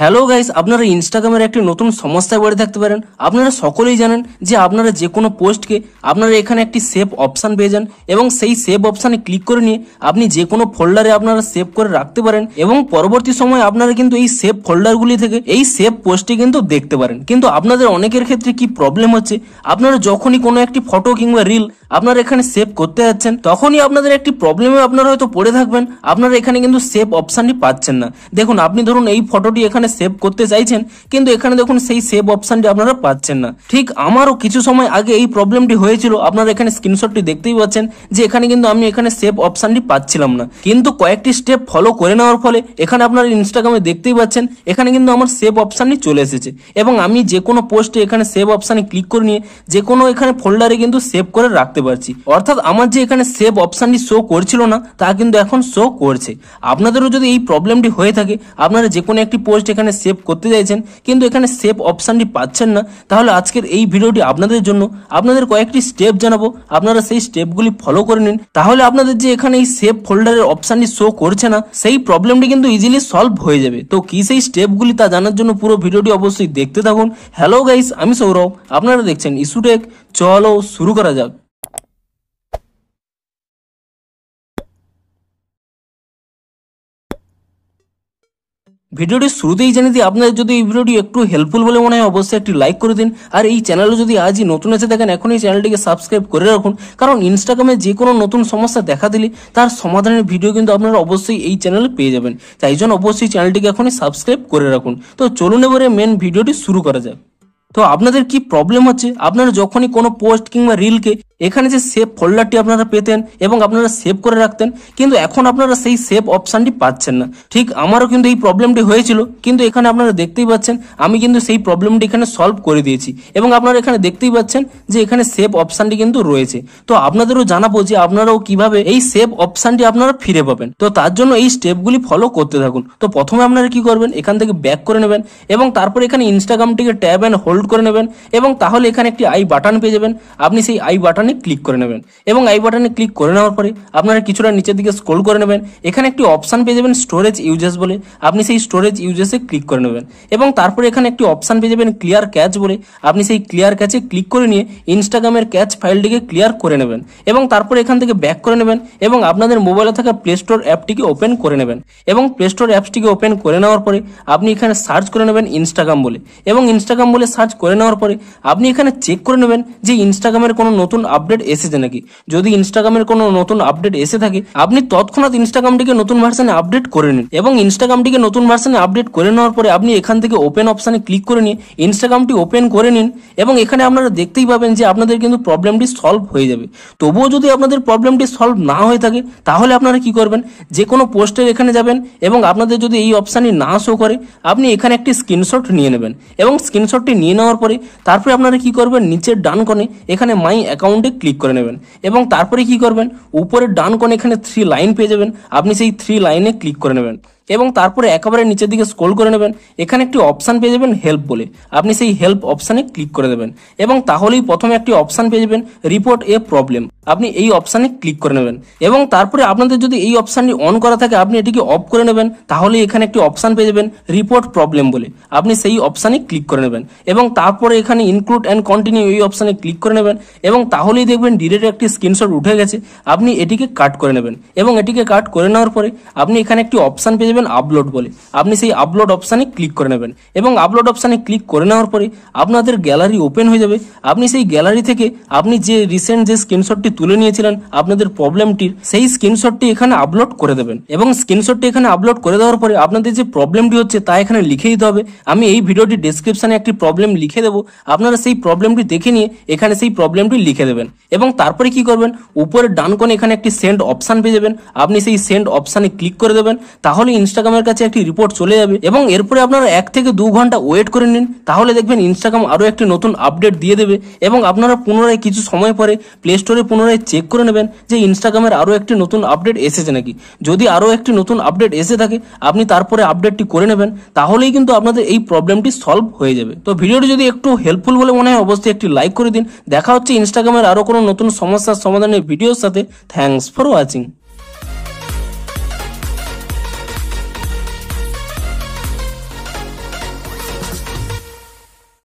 hello guys আপনারা ইনস্টাগ্রামের একটি নতুন সমস্যায় পড়ে থাকতে পারেন আপনারা সকলেই জানেন যে আপনারা যে কোনো পোস্টকে আপনারা এখানে একটি সেভ অপশান পেয়ে যান এবং সেই সেভ অপশানে ক্লিক করে নিয়ে আপনি যে কোনো ফোল্ডারে আপনারা সেভ করে রাখতে পারেন এবং পরবর্তী সময় আপনারা কিন্তু এই সেভ ফোল্ডারগুলি থেকে এই সেভ পোস্টটি কিন্তু দেখতে পারেন কিন্তু আপনাদের অনেকের ক্ষেত্রে কি প্রবলেম হচ্ছে আপনারা যখনই কোনো একটি ফটো কিংবা রিল আপনারা এখানে সেভ করতে যাচ্ছেন তখনই আপনাদের একটি প্রবলেমে আপনারা হয়তো পড়ে থাকবেন আপনারা এখানে কিন্তু সেভ অপশানটি পাচ্ছেন না দেখুন আপনি ধরুন এই ফটোটি এখানে সেভ করতে চাইছেন কিন্তু এখানে দেখুন সেই সেভ অপশানটি আপনারা পাচ্ছেন না ঠিক আমারও কিছু সময় আগে এই প্রবলেমটি হয়েছিল আপনারা এখানে স্ক্রিনশটটি দেখতেই পাচ্ছেন যে এখানে কিন্তু আমি এখানে সেভ অপশানটি পাচ্ছিলাম না কিন্তু কয়েকটি স্টেপ ফলো করে নেওয়ার ফলে এখানে আপনারা ইনস্টাগ্রামে দেখতেই পাচ্ছেন এখানে কিন্তু আমার সেভ অপশানটি চলে এসেছে এবং আমি যে কোনো পোস্টে এখানে সেভ অপশানে ক্লিক করে নিয়ে যে কোনো এখানে ফোল্ডারে কিন্তু সেভ করে রাখতে পারছি অর্থাৎ আমার যে এখানে সেভ অপশানটি শো করছিল না তা কিন্তু এখন শো করছে আপনাদেরও যদি এই প্রবলেমটি হয়ে থাকে আপনারা যে কোনো একটি পোস্ট এখানে সেভ করতে চাইছেন কিন্তু এখানে সেভ অপশানটি পাচ্ছেন না তাহলে আজকের এই ভিডিওটি আপনাদের জন্য আপনাদের কয়েকটি স্টেপ জানাবো আপনারা সেই স্টেপগুলি ফলো করে নিন তাহলে আপনাদের যে এখানে এই সেভ ফোল্ডারের অপশানটি শো করছে না সেই প্রবলেমটি কিন্তু ইজিলি সলভ হয়ে যাবে তো কি সেই স্টেপগুলি তা জানার জন্য পুরো ভিডিওটি অবশ্যই দেখতে থাকুন হ্যালো গাইস আমি সৌরভ আপনারা দেখছেন ইস্যুটেক চলো শুরু করা যাক ভিডিওটি শুরুতেই জানিয়ে দিই আপনাদের যদি এই ভিডিওটি একটু হেল্পফুল বলে মনে হয় অবশ্যই একটি লাইক করে দিন আর এই চ্যানেলে যদি আজই নতুন এসে দেখেন এখন এই চ্যানেলটিকে সাবস্ক্রাইব করে রাখুন কারণ ইনস্টাগ্রামে যে কোনো নতুন সমস্যা দেখা দিলে তার সমাধানের ভিডিও কিন্তু আপনারা অবশ্যই এই চ্যানেলে পেয়ে যাবেন তাই জন্য অবশ্যই চ্যানেলটিকে এখনই সাবস্ক্রাইব করে রাখুন তো চলুন এবারে মেন ভিডিওটি শুরু করা যাক তো আপনাদের কি প্রবলেম হচ্ছে আপনারা যখনই কোনো পোস্ট কিংবা রিলকে এখানে যে সেভ ফোল্ডারটি আপনারা পেতেন এবং আপনারা সেভ করে রাখতেন কিন্তু এখন আপনারা সেই সেভ অপশানটি পাচ্ছেন না ঠিক আমারও কিন্তু এই প্রবলেমটি হয়েছিল কিন্তু এখানে আপনারা দেখতেই পাচ্ছেন আমি কিন্তু সেই প্রবলেমটি এখানে সলভ করে দিয়েছি এবং আপনারা এখানে দেখতেই পাচ্ছেন যে এখানে সেভ অপশানটি কিন্তু রয়েছে তো আপনাদেরও জানাবো যে আপনারাও কিভাবে এই সেভ অপশানটি আপনারা ফিরে পাবেন তো তার জন্য এই স্টেপগুলি ফলো করতে থাকুন তো প্রথমে আপনারা কি করবেন এখান থেকে ব্যাক করে নেবেন এবং তারপর এখানে ইনস্টাগ্রামটিকে ট্যাব অ্যান্ড হোল্ড করে নেবেন এবং তাহলে এখানে একটি আই বাটন পেয়ে যাবেন আপনি সেই আই বাটনে বাটনে ক্লিক করে নেবেন এবং আই বাটনে ক্লিক করে নেওয়ার পরে আপনারা কিছুটা নিচের দিকে স্ক্রোল করে নেবেন এখানে একটি অপশান পেয়ে যাবেন স্টোরেজ ইউজেস বলে আপনি সেই স্টোরেজ ইউজেসে ক্লিক করে নেবেন এবং তারপরে এখানে একটি অপশান পেয়ে যাবেন ক্লিয়ার ক্যাচ বলে আপনি সেই ক্লিয়ার ক্যাচে ক্লিক করে নিয়ে ইনস্টাগ্রামের ক্যাচ ফাইলটিকে ক্লিয়ার করে নেবেন এবং তারপরে এখান থেকে ব্যাক করে নেবেন এবং আপনাদের মোবাইলে থাকা প্লে স্টোর অ্যাপটিকে ওপেন করে নেবেন এবং প্লে স্টোর অ্যাপসটিকে ওপেন করে নেওয়ার পরে আপনি এখানে সার্চ করে নেবেন ইনস্টাগ্রাম বলে এবং ইনস্টাগ্রাম বলে সার্চ করে নেওয়ার পরে আপনি এখানে চেক করে নেবেন যে ইনস্টাগ্রামের কোনো নতুন আপ আপডেট এসেছে নাকি যদি ইনস্টাগ্রামের কোনো নতুন আপডেট এসে থাকে আপনি তৎক্ষণাৎ ইনস্টাগ্রামটিকে নতুন ভার্সানে আপডেট করে নিন এবং ইনস্টাগ্রামটিকে নতুন ভার্সানে আপডেট করে নেওয়ার পরে আপনি এখান থেকে ওপেন অপশানে ক্লিক করে নিয়ে ইনস্টাগ্রামটি ওপেন করে নিন এবং এখানে আপনারা দেখতেই পাবেন যে আপনাদের কিন্তু প্রবলেমটি সলভ হয়ে যাবে তবুও যদি আপনাদের প্রবলেমটি সলভ না হয়ে থাকে তাহলে আপনারা কি করবেন যে কোনো পোস্টের এখানে যাবেন এবং আপনাদের যদি এই অপশানই না শো করে আপনি এখানে একটি স্ক্রিনশট নিয়ে নেবেন এবং স্ক্রিনশটটি নিয়ে নেওয়ার পরে তারপরে আপনারা কি করবেন নিচের ডান কনে এখানে মাই অ্যাকাউন্টে ক্লিক করে নেবেন এবং তারপরে কি করবেন উপরে ডান কোণে এখানে থ্রি লাইন পেয়ে যাবেন আপনি সেই থ্রি লাইনে ক্লিক করে নেবেন এবং তারপরে একেবারে নিচের দিকে স্ক্রোল করে নেবেন এখানে একটি অপশান পেয়ে যাবেন হেল্প বলে আপনি সেই হেল্প অপশানে ক্লিক করে দেবেন এবং তাহলেই প্রথমে একটি অপশান পেয়ে যাবেন রিপোর্ট এ প্রবলেম আপনি এই অপশানে ক্লিক করে নেবেন এবং তারপরে আপনাদের যদি এই অপশানটি অন করা থাকে আপনি এটিকে অফ করে নেবেন তাহলে এখানে একটি অপশান পেয়ে যাবেন রিপোর্ট প্রবলেম বলে আপনি সেই অপশানে ক্লিক করে নেবেন এবং তারপরে এখানে ইনক্লুড অ্যান্ড কন্টিনিউ এই অপশানে ক্লিক করে নেবেন এবং তাহলেই দেখবেন ডিরেক্ট একটি স্ক্রিনশট উঠে গেছে আপনি এটিকে কাট করে নেবেন এবং এটিকে কাট করে নেওয়ার পরে আপনি এখানে একটি অপশান পেয়ে দেবেন আপলোড বলে আপনি সেই আপলোড অপশানে ক্লিক করে নেবেন এবং আপলোড অপশানে ক্লিক করে নেওয়ার পরে আপনাদের গ্যালারি ওপেন হয়ে যাবে আপনি সেই গ্যালারি থেকে আপনি যে রিসেন্ট যে স্ক্রিনশটটি তুলে নিয়েছিলেন আপনাদের প্রবলেমটির সেই স্ক্রিনশটটি এখানে আপলোড করে দেবেন এবং স্ক্রিনশটটি এখানে আপলোড করে দেওয়ার পরে আপনাদের যে প্রবলেমটি হচ্ছে তা এখানে লিখে দিতে হবে আমি এই ভিডিওটি ডেসক্রিপশানে একটি প্রবলেম লিখে দেবো আপনারা সেই প্রবলেমটি দেখে নিয়ে এখানে সেই প্রবলেমটি লিখে দেবেন এবং তারপরে কি করবেন উপরে ডান এখানে একটি সেন্ড অপশান পেয়ে যাবেন আপনি সেই সেন্ড অপশানে ক্লিক করে দেবেন তাহলে ইনস্টাগ্রামের কাছে একটি রিপোর্ট চলে যাবে এবং এরপরে আপনারা এক থেকে দু ঘন্টা ওয়েট করে নিন তাহলে দেখবেন ইনস্টাগ্রাম আরও একটি নতুন আপডেট দিয়ে দেবে এবং আপনারা পুনরায় কিছু সময় পরে প্লে স্টোরে পুনরায় চেক করে নেবেন যে ইনস্টাগ্রামের আরও একটি নতুন আপডেট এসেছে নাকি যদি আরও একটি নতুন আপডেট এসে থাকে আপনি তারপরে আপডেটটি করে নেবেন তাহলেই কিন্তু আপনাদের এই প্রবলেমটি সলভ হয়ে যাবে তো ভিডিওটি যদি একটু হেল্পফুল বলে মনে হয় অবশ্যই একটি লাইক করে দিন দেখা হচ্ছে ইনস্টাগ্রামের আরও কোনো নতুন সমস্যার সমাধানের ভিডিওর সাথে থ্যাংকস ফর ওয়াচিং